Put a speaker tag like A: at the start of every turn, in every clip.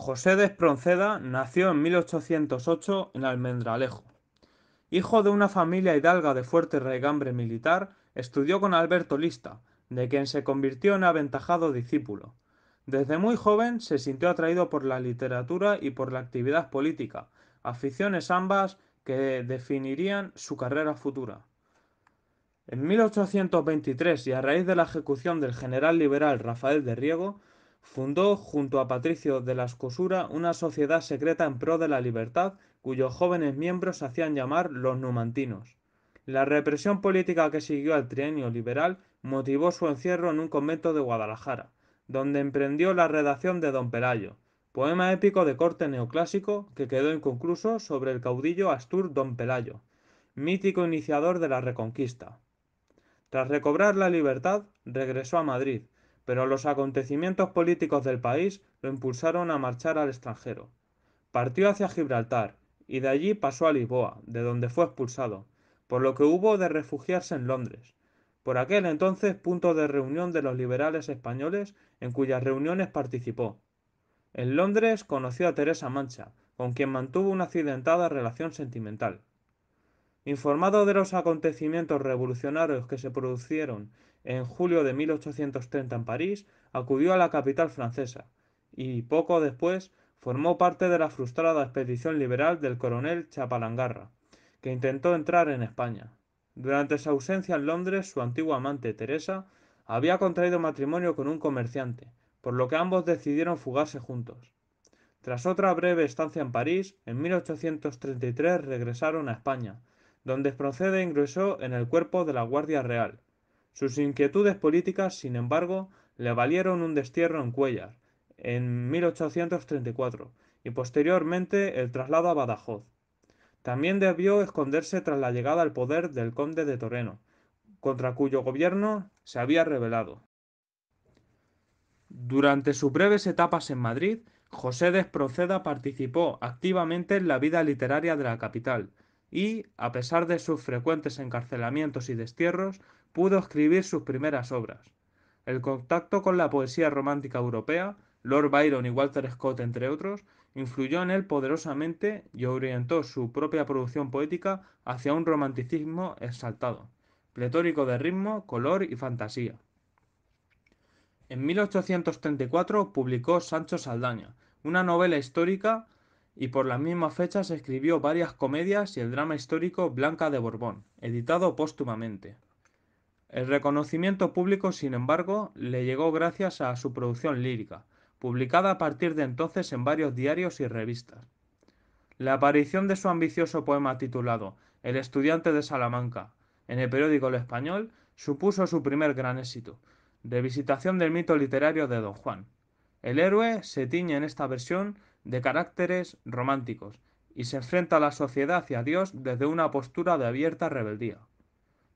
A: José de Espronceda nació en 1808 en Almendralejo. Hijo de una familia hidalga de fuerte regambre militar, estudió con Alberto Lista, de quien se convirtió en aventajado discípulo. Desde muy joven se sintió atraído por la literatura y por la actividad política, aficiones ambas que definirían su carrera futura. En 1823 y a raíz de la ejecución del general liberal Rafael de Riego, Fundó junto a Patricio de la Escosura una sociedad secreta en pro de la libertad, cuyos jóvenes miembros se hacían llamar los numantinos. La represión política que siguió al trienio liberal motivó su encierro en un convento de Guadalajara, donde emprendió la redacción de Don Pelayo, poema épico de corte neoclásico que quedó inconcluso sobre el caudillo Astur Don Pelayo, mítico iniciador de la Reconquista. Tras recobrar la libertad, regresó a Madrid, pero los acontecimientos políticos del país lo impulsaron a marchar al extranjero. Partió hacia Gibraltar y de allí pasó a Lisboa, de donde fue expulsado, por lo que hubo de refugiarse en Londres, por aquel entonces punto de reunión de los liberales españoles en cuyas reuniones participó. En Londres conoció a Teresa Mancha, con quien mantuvo una accidentada relación sentimental. Informado de los acontecimientos revolucionarios que se producieron en julio de 1830 en París, acudió a la capital francesa y poco después formó parte de la frustrada expedición liberal del coronel Chapalangarra, que intentó entrar en España. Durante su ausencia en Londres, su antigua amante Teresa había contraído matrimonio con un comerciante, por lo que ambos decidieron fugarse juntos. Tras otra breve estancia en París, en 1833 regresaron a España, donde Procede e ingresó en el cuerpo de la Guardia Real, sus inquietudes políticas, sin embargo, le valieron un destierro en Cuellar en 1834 y posteriormente el traslado a Badajoz. También debió esconderse tras la llegada al poder del conde de Toreno, contra cuyo gobierno se había rebelado. Durante sus breves etapas en Madrid, José de Esproceda participó activamente en la vida literaria de la capital y, a pesar de sus frecuentes encarcelamientos y destierros, pudo escribir sus primeras obras. El contacto con la poesía romántica europea, Lord Byron y Walter Scott entre otros, influyó en él poderosamente y orientó su propia producción poética hacia un romanticismo exaltado, pletórico de ritmo, color y fantasía. En 1834 publicó Sancho Saldaña, una novela histórica, y por las mismas fechas escribió varias comedias y el drama histórico Blanca de Borbón, editado póstumamente. El reconocimiento público, sin embargo, le llegó gracias a su producción lírica, publicada a partir de entonces en varios diarios y revistas. La aparición de su ambicioso poema titulado El estudiante de Salamanca en el periódico El Español supuso su primer gran éxito, revisitación del mito literario de Don Juan. El héroe se tiñe en esta versión de caracteres románticos y se enfrenta a la sociedad y a Dios desde una postura de abierta rebeldía.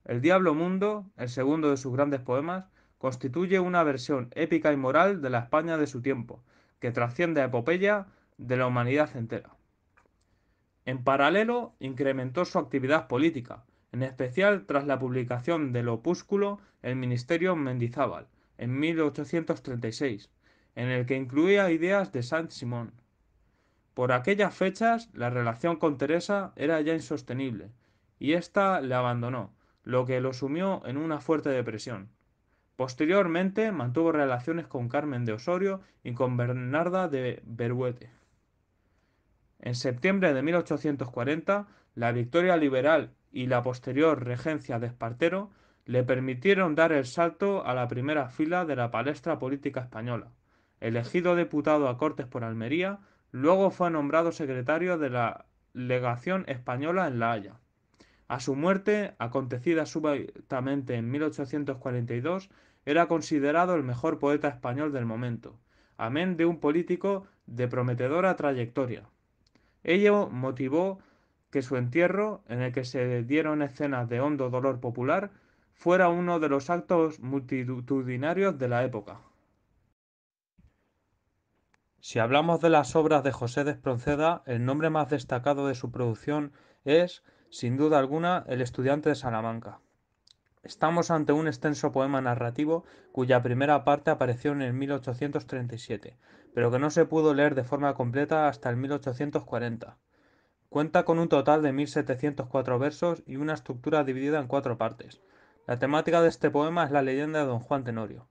A: El Diablo Mundo, el segundo de sus grandes poemas, constituye una versión épica y moral de la España de su tiempo, que trasciende a epopeya de la humanidad entera. En paralelo, incrementó su actividad política, en especial tras la publicación del opúsculo El Ministerio Mendizábal, en 1836, en el que incluía ideas de Saint simon Por aquellas fechas, la relación con Teresa era ya insostenible, y ésta le abandonó, lo que lo sumió en una fuerte depresión. Posteriormente mantuvo relaciones con Carmen de Osorio y con Bernarda de Beruete. En septiembre de 1840, la victoria liberal y la posterior regencia de Espartero le permitieron dar el salto a la primera fila de la palestra política española. Elegido diputado a Cortes por Almería, luego fue nombrado secretario de la legación española en La Haya. A su muerte, acontecida súbitamente en 1842, era considerado el mejor poeta español del momento, amén de un político de prometedora trayectoria. Ello motivó que su entierro, en el que se dieron escenas de hondo dolor popular, fuera uno de los actos multitudinarios de la época. Si hablamos de las obras de José de Espronceda, el nombre más destacado de su producción es sin duda alguna, El estudiante de Salamanca. Estamos ante un extenso poema narrativo cuya primera parte apareció en el 1837, pero que no se pudo leer de forma completa hasta el 1840. Cuenta con un total de 1704 versos y una estructura dividida en cuatro partes. La temática de este poema es la leyenda de don Juan Tenorio.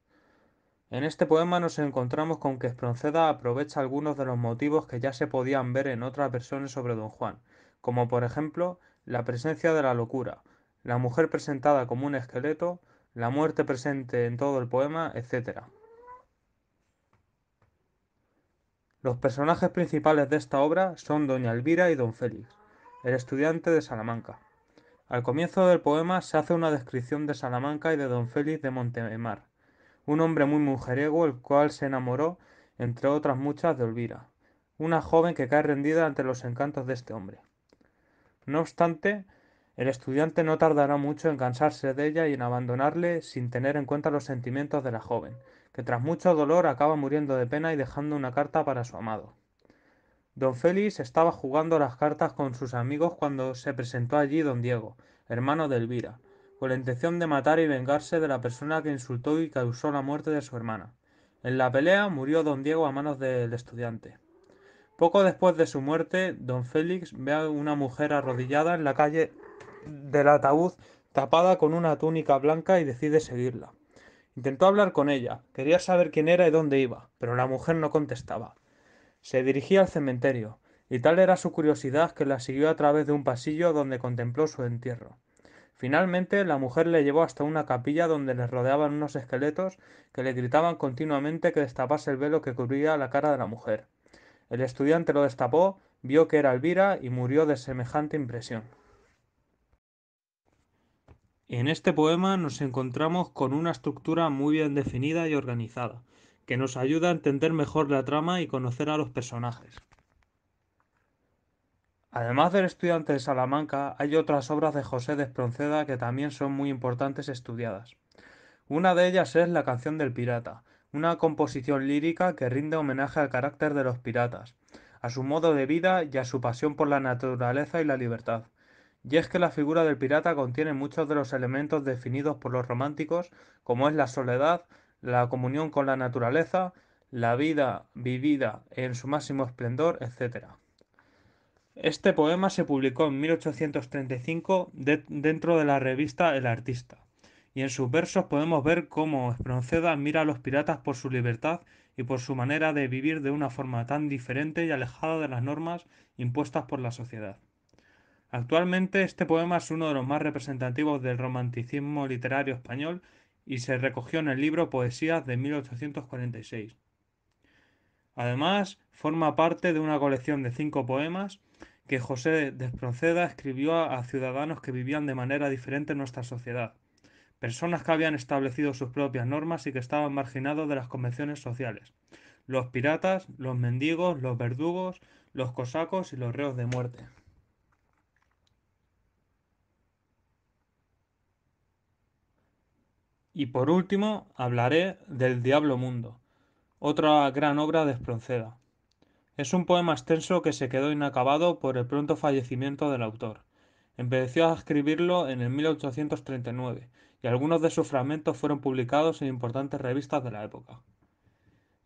A: En este poema nos encontramos con que Espronceda aprovecha algunos de los motivos que ya se podían ver en otras versiones sobre don Juan, como por ejemplo la presencia de la locura, la mujer presentada como un esqueleto, la muerte presente en todo el poema, etc. Los personajes principales de esta obra son Doña Elvira y Don Félix, el estudiante de Salamanca. Al comienzo del poema se hace una descripción de Salamanca y de Don Félix de Montemar, un hombre muy mujeriego el cual se enamoró, entre otras muchas, de Elvira, una joven que cae rendida ante los encantos de este hombre. No obstante, el estudiante no tardará mucho en cansarse de ella y en abandonarle sin tener en cuenta los sentimientos de la joven, que tras mucho dolor acaba muriendo de pena y dejando una carta para su amado. Don Félix estaba jugando las cartas con sus amigos cuando se presentó allí don Diego, hermano de Elvira, con la intención de matar y vengarse de la persona que insultó y causó la muerte de su hermana. En la pelea murió don Diego a manos del estudiante. Poco después de su muerte, don Félix ve a una mujer arrodillada en la calle del ataúd, tapada con una túnica blanca y decide seguirla. Intentó hablar con ella, quería saber quién era y dónde iba, pero la mujer no contestaba. Se dirigía al cementerio, y tal era su curiosidad que la siguió a través de un pasillo donde contempló su entierro. Finalmente, la mujer le llevó hasta una capilla donde le rodeaban unos esqueletos que le gritaban continuamente que destapase el velo que cubría la cara de la mujer. El estudiante lo destapó, vio que era Elvira y murió de semejante impresión. En este poema nos encontramos con una estructura muy bien definida y organizada, que nos ayuda a entender mejor la trama y conocer a los personajes. Además del estudiante de Salamanca, hay otras obras de José de Espronceda que también son muy importantes estudiadas. Una de ellas es La canción del pirata, una composición lírica que rinde homenaje al carácter de los piratas, a su modo de vida y a su pasión por la naturaleza y la libertad. Y es que la figura del pirata contiene muchos de los elementos definidos por los románticos, como es la soledad, la comunión con la naturaleza, la vida vivida en su máximo esplendor, etc. Este poema se publicó en 1835 dentro de la revista El Artista y en sus versos podemos ver cómo Espronceda admira a los piratas por su libertad y por su manera de vivir de una forma tan diferente y alejada de las normas impuestas por la sociedad. Actualmente este poema es uno de los más representativos del romanticismo literario español y se recogió en el libro Poesías de 1846. Además, forma parte de una colección de cinco poemas que José de Espronceda escribió a ciudadanos que vivían de manera diferente en nuestra sociedad personas que habían establecido sus propias normas y que estaban marginados de las convenciones sociales, los piratas, los mendigos, los verdugos, los cosacos y los reos de muerte. Y por último, hablaré del Diablo Mundo, otra gran obra de Espronceda. Es un poema extenso que se quedó inacabado por el pronto fallecimiento del autor. Empezó a escribirlo en el 1839 y algunos de sus fragmentos fueron publicados en importantes revistas de la época.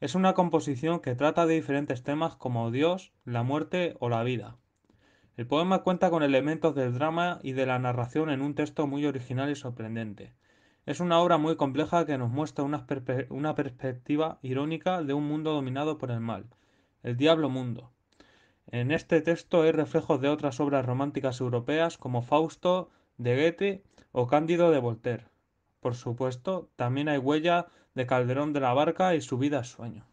A: Es una composición que trata de diferentes temas como Dios, la muerte o la vida. El poema cuenta con elementos del drama y de la narración en un texto muy original y sorprendente. Es una obra muy compleja que nos muestra una, una perspectiva irónica de un mundo dominado por el mal, el diablo mundo. En este texto hay reflejos de otras obras románticas europeas como Fausto, de Goethe o Cándido de Voltaire. Por supuesto, también hay huella de Calderón de la Barca y su vida sueño.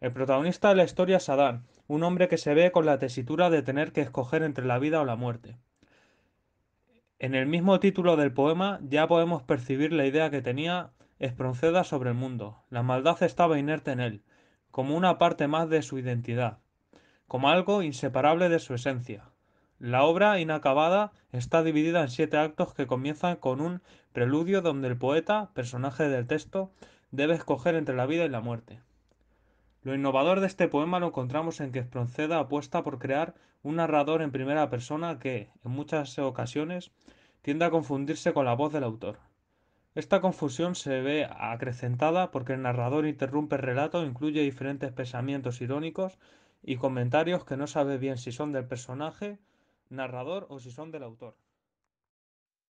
A: El protagonista de la historia es Adán, un hombre que se ve con la tesitura de tener que escoger entre la vida o la muerte. En el mismo título del poema ya podemos percibir la idea que tenía Espronceda sobre el mundo. La maldad estaba inerte en él, como una parte más de su identidad, como algo inseparable de su esencia, la obra inacabada está dividida en siete actos que comienzan con un preludio donde el poeta, personaje del texto, debe escoger entre la vida y la muerte. Lo innovador de este poema lo encontramos en que Espronceda apuesta por crear un narrador en primera persona que, en muchas ocasiones, tiende a confundirse con la voz del autor. Esta confusión se ve acrecentada porque el narrador interrumpe el relato, incluye diferentes pensamientos irónicos y comentarios que no sabe bien si son del personaje narrador o si son del autor.